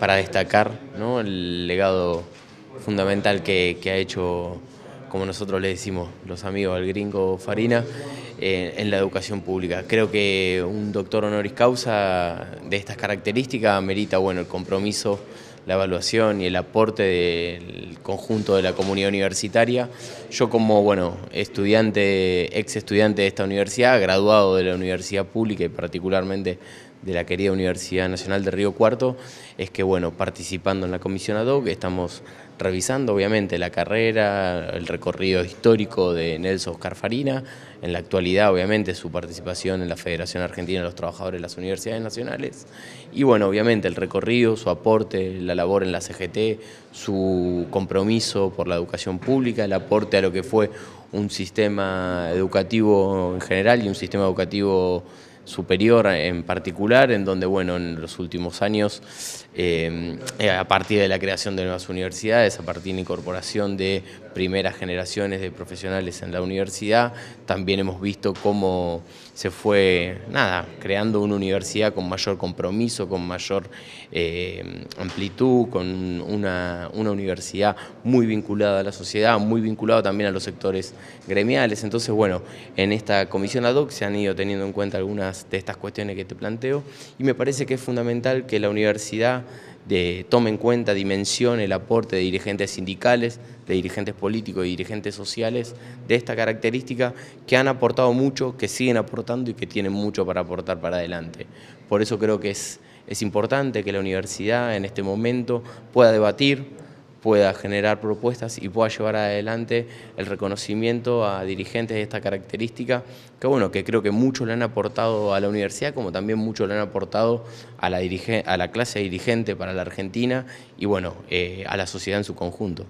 para destacar el legado fundamental que, ha hecho, como nosotros le decimos, los amigos al gringo Farina, eh, en la educación pública. Creo que un doctor honoris causa de estas características merita bueno, el compromiso, la evaluación y el aporte del conjunto de la comunidad universitaria. Yo como bueno, estudiante, ex estudiante de esta universidad, graduado de la universidad pública y particularmente de la querida Universidad Nacional de Río Cuarto es que, bueno, participando en la comisión ad hoc, estamos revisando obviamente la carrera, el recorrido histórico de Nelson Oscar Farina, en la actualidad obviamente su participación en la Federación Argentina de los Trabajadores de las Universidades Nacionales y bueno, obviamente el recorrido, su aporte, la labor en la CGT, su compromiso por la educación pública, el aporte a lo que fue un sistema educativo en general y un sistema educativo superior en particular, en donde, bueno, en los últimos años, eh, a partir de la creación de nuevas universidades, a partir de la incorporación de primeras generaciones de profesionales en la universidad, también hemos visto cómo se fue, nada, creando una universidad con mayor compromiso, con mayor eh, amplitud, con una, una universidad muy vinculada a la sociedad, muy vinculada también a los sectores gremiales. Entonces, bueno, en esta comisión ad hoc se han ido teniendo en cuenta algunas de estas cuestiones que te planteo y me parece que es fundamental que la universidad eh, tome en cuenta, dimensione el aporte de dirigentes sindicales, de dirigentes políticos y dirigentes sociales de esta característica que han aportado mucho, que siguen aportando y que tienen mucho para aportar para adelante. Por eso creo que es importante que la universidad en este momento pueda debatir, pueda generar propuestas y pueda llevar adelante el reconocimiento a dirigentes de esta característica, que bueno, que creo que muchos le han aportado a la universidad, como también muchos le han aportado a la, a la clase dirigente para la Argentina y bueno, eh, a la sociedad en su conjunto.